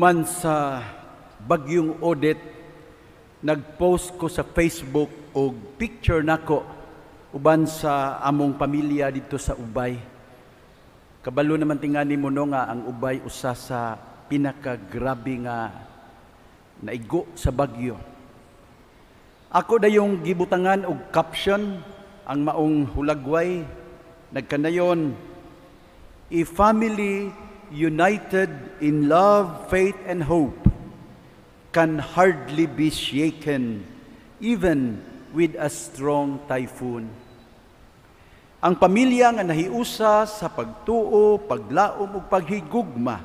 Human sa bagyong audit, nagpost ko sa Facebook og picture nako uban sa among pamilya dito sa Ubay. Kabalo naman tingani mo no nga ang Ubay usa sa pinakagrabe nga naigo sa bagyo. Ako dayong gibutangan og caption ang maong hulagway nagkanayon I family united in love, faith, and hope, can hardly be shaken even with a strong typhoon. Ang pamilya nga nahiusa sa pagtuo, paglaom ug paghigugma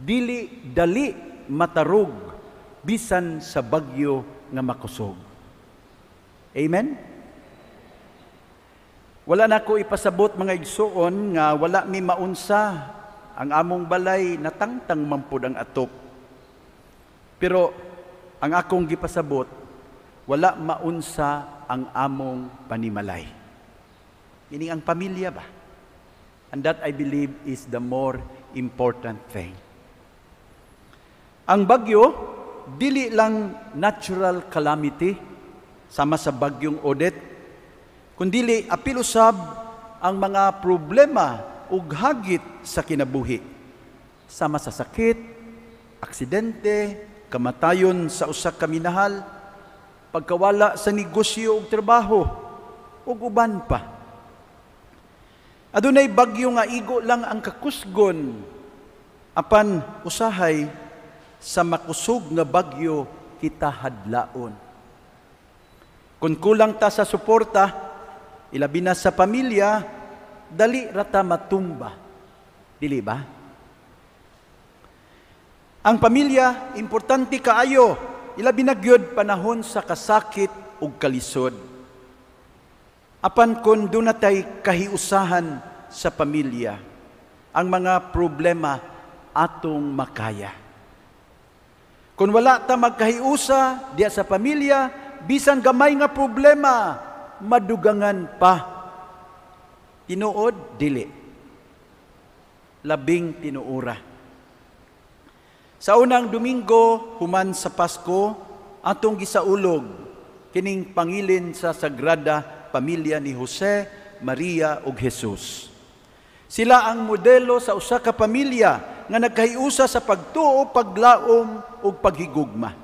dili dali matarog bisan sa bagyo nga makusog. Amen. Wala na ko ipasabot mga igsuon nga wala mi maunsa ang among balay natangtang mampod ang atok. Pero ang akong gipasabot, wala maunsa ang among panimalay. Ini ang pamilya ba? And that I believe is the more important thing. Ang bagyo, dili lang natural calamity, sama sa bagyong Odette, kundili apilusab ang mga problema ug hagit sa kinabuhi sama sa sakit, aksidente, kamatayon sa usak ka pagkawala sa negosyo ug trabaho ug uban pa. Adunay bagyo nga igo lang ang kakusgon apan usahay sa makusog nga bagyo kita hadlaon. Kung kulang ta sa suporta, ilabi na sa pamilya, dali rata matumba. Dili ba? Ang pamilya, importante kaayo. Ilabi na gyud panahon sa kasakit ug kalisod. Apan kon dunatay kahiusahan sa pamilya, ang mga problema atong makaya. Kung wala ta magkahiusa diya sa pamilya, bisan gamay nga problema, madugangan pa Tinuod, dili. Labing tinuura. Sa unang Domingo, human sa Pasko, atong gisaulog, kining pangilin sa Sagrada Pamilya ni Jose, Maria ug Jesus. Sila ang modelo sa usa ka pamilya nga nagkahiusa sa pagtuo, paglaom ug paghigugma.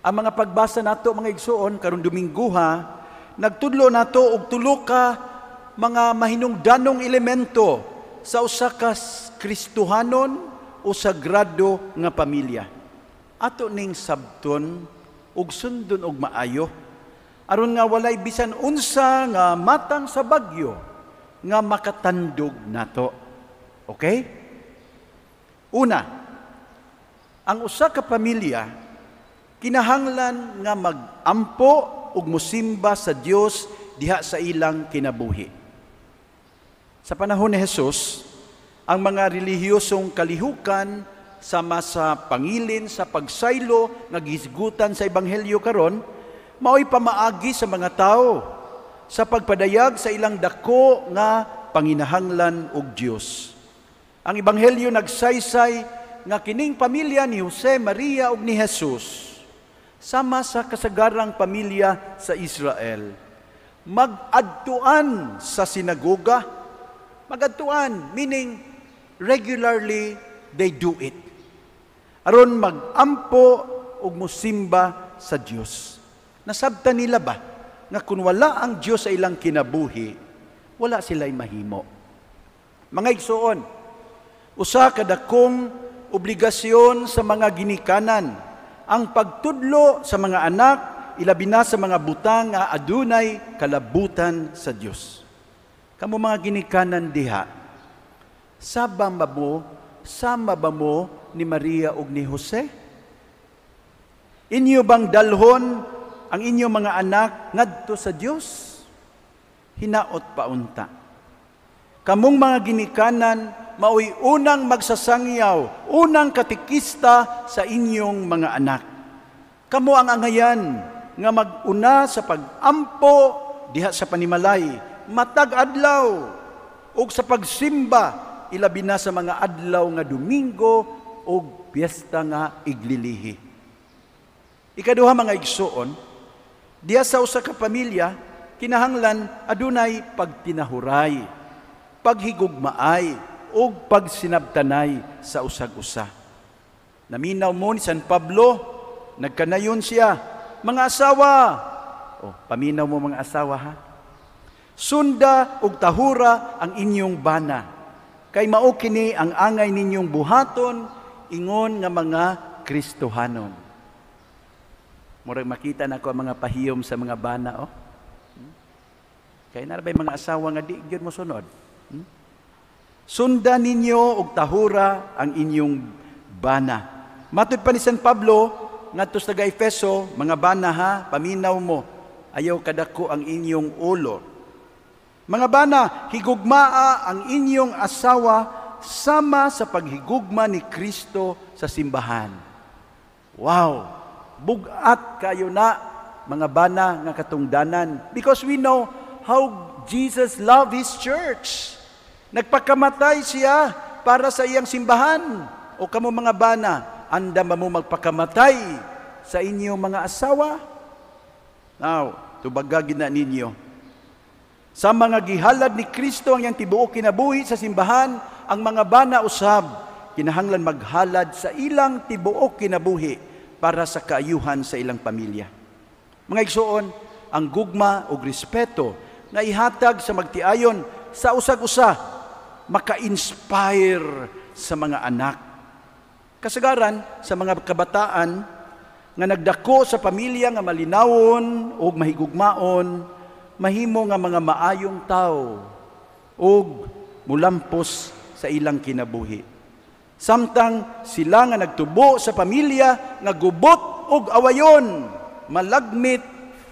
Ang mga pagbasa nato mga igsuon karong Domingo ha, nagtudlo nato og tulo ka mga mahinungdanong elemento sa usa ka Kristohanon o sagrado nga pamilya. Ato ning sabton ug sundon og maayo aron nga walay bisan unsa nga matang sa bagyo nga makatandog nato. Okay? Una, ang usa ka pamilya kinahanglan nga magampo ug musimba sa Dios diha sa ilang kinabuhi. Sa panahon ni Jesus, ang mga relihiyosong kalihukan sama sa pangilin, sa pagsaylo, nagisgutan sa ebanghelyo karon, mao'y pamaagi sa mga tao sa pagpadayag sa ilang dako nga panginahanglan og Dios. Ang ebanghelyo nagsaysay nga kining pamilya ni Jose, Maria ug ni Jesus sama sa kasagarang pamilya sa Israel. Magadtuan sa sinagoga Magadtuan, meaning regularly they do it. Aron magampo ug mosimba sa Dios. Nasabta nila ba nga kun wala ang Dios sa ilang kinabuhi, wala sila'y mahimo. Mga igsuon, usa kadakong obligasyon sa mga ginikanan ang pagtudlo sa mga anak ilabi na sa mga butang nga adunay kalabutan sa Dios. Kamu mga ginikanan diha, sama ba mo, sama ba mo ni Maria ug ni Jose? Inyo bang dalhon ang inyo mga anak ngadto sa Dios? Hinaot paunta. Kamong mga ginikanan maoy unang magsasangyaw, unang katikista sa inyong mga anak. Kamo ang angayan nga maguna sa pagampo diha sa panimalay matag adlaw ug sa pagsimba ilabi na sa mga adlaw nga Domingo ug piyesta nga iglilihi. Ikaduha mga igsuon, diya sa usa ka pamilya kinahanglan adunay pagtinahuray, paghigugmaay ug pagsinabtanay sa usag-usa. Naminaw mo ni San Pablo, nagkanayon siya, mga asawa. Oh, paminaw mo mga asawa ha. Sunda ug tahura ang inyong bana. Kay mao kini ang angay ninyong buhaton ingon nga mga Kristohanon. Murag makita na ko ang mga pahiyom sa mga bana oh. Hmm? Kay narabay mga asawa nga di gyud mosunod. Hmm? Sunda ninyo og tahura ang inyong bana. Matud pa ni San Pablo, ngadto sa Efeso, mga bana ha, paminaw mo, ayaw kadako ang inyong ulo mga bana, higugmaa ang inyong asawa sama sa paghigugma ni Kristo sa simbahan. Wow! Bugat kayo na, mga bana ng katungdanan. Because we know how Jesus loved His church. Nagpakamatay siya para sa iyang simbahan. O kamo mga bana, anda mo magpakamatay sa inyong mga asawa? Now, tubagagin na ninyo sa mga gihalad ni Kristo ang yang tibuo kinabuhi sa simbahan, ang mga bana usab, kinahanglan maghalad sa ilang tibuo kinabuhi para sa kaayuhan sa ilang pamilya. Mga igsuon, ang gugma o respeto na ihatag sa magtiayon sa usag-usa, maka-inspire sa mga anak. Kasagaran sa mga kabataan nga nagdako sa pamilya nga malinawon o mahigugmaon, mahimo nga mga maayong tao ug mulampos sa ilang kinabuhi. Samtang sila nga nagtubo sa pamilya nga gubot og awayon, malagmit,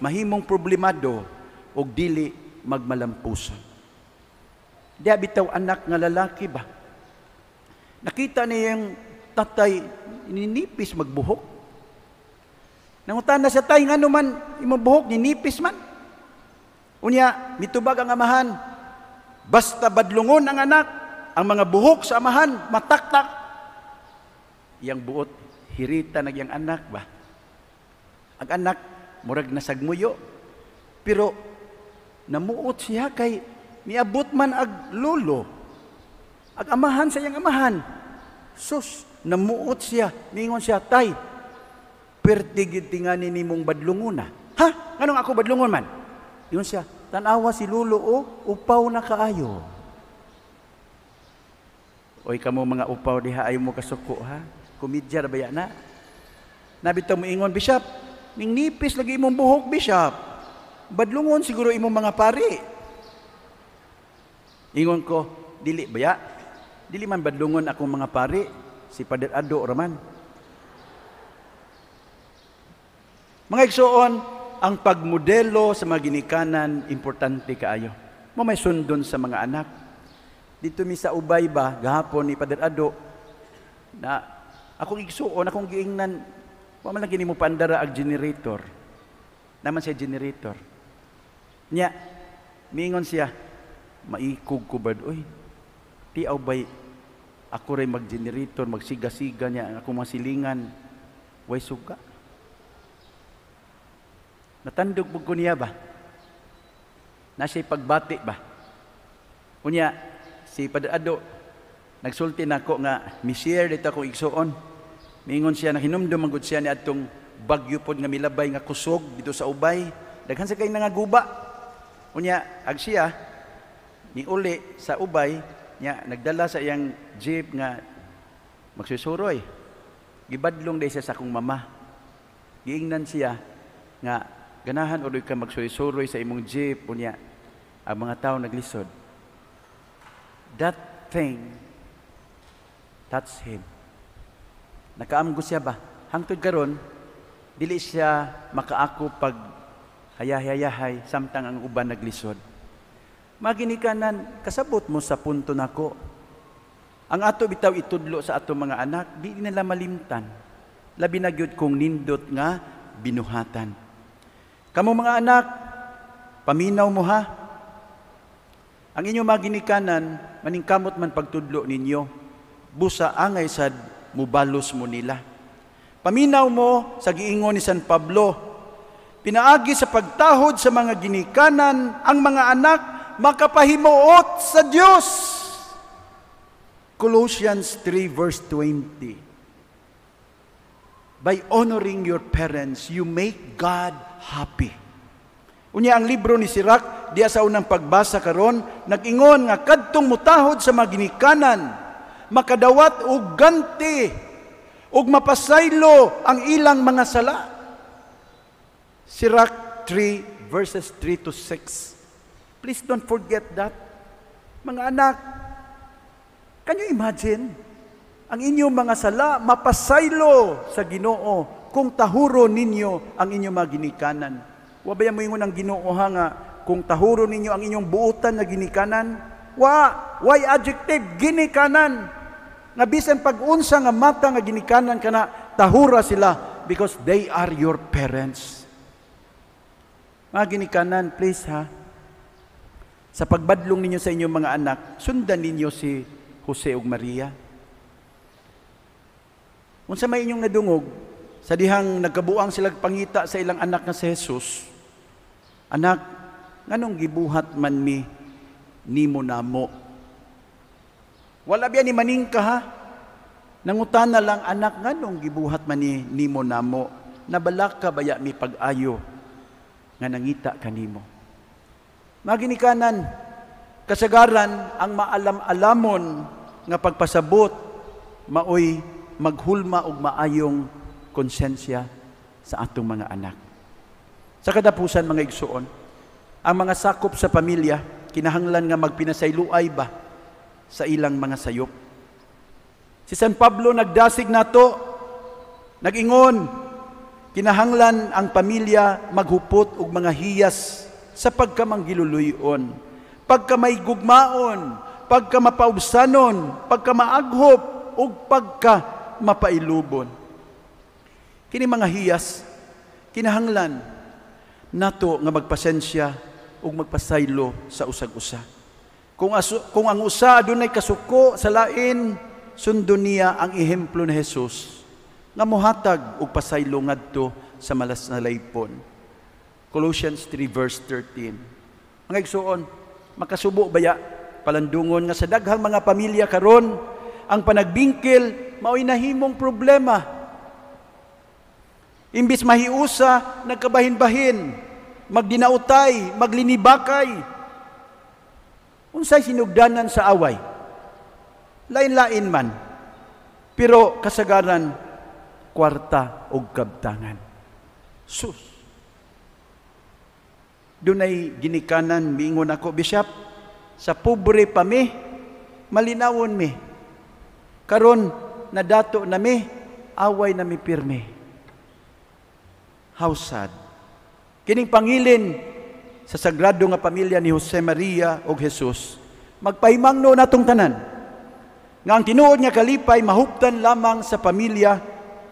mahimong problemado ug dili magmalampusan. Di bitaw anak nga lalaki ba? Nakita niya yung tatay, ninipis magbuhok. Nangutan na sa tay, nga naman, imong buhok, ninipis man. Unya, mitubag ang amahan. Basta badlungon ang anak, ang mga buhok sa amahan, mataktak. Yang buot, hirita na yang anak ba? Ang anak, murag nasagmuyo. Pero, namuot siya kay niabot man ag lolo. Ag amahan sa yang amahan. Sus, namuot siya. Ningon siya, tay, pertigit ni nimong badlungon na. Ha? Anong ako badlungon man? Yun siya, tanawa si Lulo o oh, upaw na kaayo. Oy kamo mga upaw diha ayo mo kasuko ha. Komedya ra baya na. Nabitaw mo ingon bishop, ning nipis lagi imong buhok bishop. Badlungon siguro imong mga pari. Ingon ko, dili baya. Dili man badlungon akong mga pari si Padre Ado Roman. Mga igsuon, ang pagmodelo sa mga ginikanan, importante kaayo. Mo may sundon sa mga anak. Dito mi sa ubay ba, gahapon ni Padre Ado, na akong igsuon, akong giingnan, man lang mo pandara ag generator. Naman siya generator. Nya, miingon siya, maikog ko ba, uy, ti bay, ako rin mag-generator, magsiga-siga niya, ako masilingan, way suga. Natandog mo niya ba? Nasa'y pagbati ba? Unya, si Padado, nagsulti na ako nga, Misier, dito akong igsoon. Mingon siya, nahinumdum ang siya ni atong bagyo pod nga milabay nga kusog dito sa ubay. Daghan sa kay nangaguba. Unya, ag siya, ni uli sa ubay, niya, nagdala sa iyang jeep nga magsusuroy. Gibadlong day siya sa akong mama. Giingnan siya nga ganahan uloy ka magsuroy-suroy sa imong jeep, unya, ang mga tao naglisod. That thing touched him. Nakaamgo siya ba? Hangtod karon, dili siya makaako pag hayahayahay samtang ang uban naglisod. Maginikanan, kasabot mo sa punto nako. Ang ato bitaw itudlo sa ato mga anak, di nila malimtan. Labi na gyud kong nindot nga binuhatan. Kamo mga anak, paminaw mo ha. Ang inyong maginikanan, maningkamot man pagtudlo ninyo, busa angay sad mubalos mo nila. Paminaw mo sa giingon ni San Pablo, pinaagi sa pagtahod sa mga ginikanan ang mga anak makapahimuot sa Diyos. Colossians 3 verse 20 by honoring your parents, you make God happy. Unya ang libro ni Sirach, diya sa unang pagbasa karon, nagingon nga kadtong mutahod sa maginikanan, makadawat og ganti, og mapasaylo ang ilang mga sala. Sirach 3 verses 3 to 6. Please don't forget that. Mga anak, can you imagine? ang inyong mga sala mapasaylo sa Ginoo kung tahuro ninyo ang inyong mga ginikanan. Wabaya mo ingon ang Ginoo ha nga kung tahuro ninyo ang inyong buutan na ginikanan, wa why adjective ginikanan nga bisan pag-unsa nga mata nga ginikanan kana tahura sila because they are your parents. Mga ginikanan, please ha. Sa pagbadlong ninyo sa inyong mga anak, sundan ninyo si Jose ug Maria. Unsa may inyong nadungog, sa dihang nagkabuang sila pangita sa ilang anak nga si Jesus, Anak, nganong gibuhat man mi nimo namo? Wala biya ni maningka ha? Nangutan na lang, anak, nganong gibuhat man ni nimo namo? Nabalak ka baya mi pag-ayo nga nangita ka kanimo? Maginikanan, kasagaran ang maalam-alamon nga pagpasabot maoy maghulma og maayong konsensya sa atong mga anak. Sa kadapusan mga igsuon, ang mga sakop sa pamilya kinahanglan nga magpinasayloay ba sa ilang mga sayop. Si San Pablo nagdasig nato, nagingon, kinahanglan ang pamilya maghupot og mga hiyas sa pagkamanggiluluyon, pagkamaygugmaon, may gugmaon, pagka pagka maaghop, ug pagka mapailubon. Kini mga hiyas, kinahanglan nato nga magpasensya ug magpasaylo sa usag-usa. Kung, aso, kung ang usa dunay kasuko sa lain, sundo niya ang ihemplo ni Hesus nga mohatag og pasaylo ngadto sa malas na laypon. Colossians 3 verse 13. Mga igsuon, makasubo baya palandungon nga sa daghang mga pamilya karon ang panagbingkil mauinahimong problema. Imbis mahiusa, nagkabahin-bahin, magdinautay, maglinibakay. Unsay sinugdanan sa away? Lain-lain man, pero kasagaran kwarta og kabtangan. Sus. Dunay ginikanan miingon ako, Bishop, sa pobre pa mi, malinawon mi. Karon na dato nami, away nami pirmi. How sad. Kining pangilin sa sagrado nga pamilya ni Jose Maria o Jesus, magpahimang no natong tanan. Nga ang tinuod nga kalipay, mahuptan lamang sa pamilya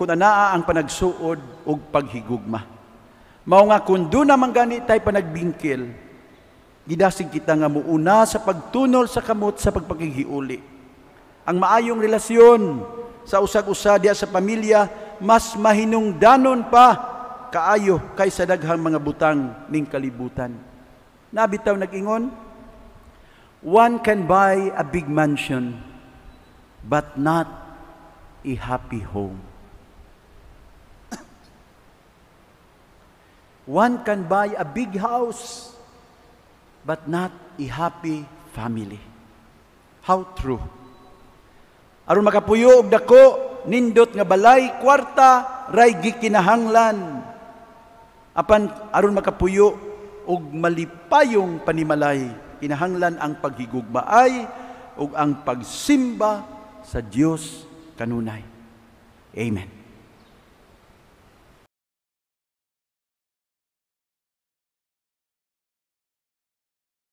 kung anaa ang panagsuod o paghigugma. Mao nga kung doon naman gani tayo panagbingkil, gidasig kita nga muuna sa pagtunol sa kamot sa pagpagigiuli. Ang maayong relasyon sa usag-usa diya sa pamilya mas mahinungdanon pa kaayo kaysa daghang mga butang ning kalibutan. Nabitaw nag-ingon, One can buy a big mansion, but not a happy home. One can buy a big house, but not a happy family. How true aron makapuyo og dako nindot nga balay kwarta ray gikinahanglan apan aron makapuyo og malipayong panimalay kinahanglan ang paghigugmaay ug ang pagsimba sa Dios kanunay amen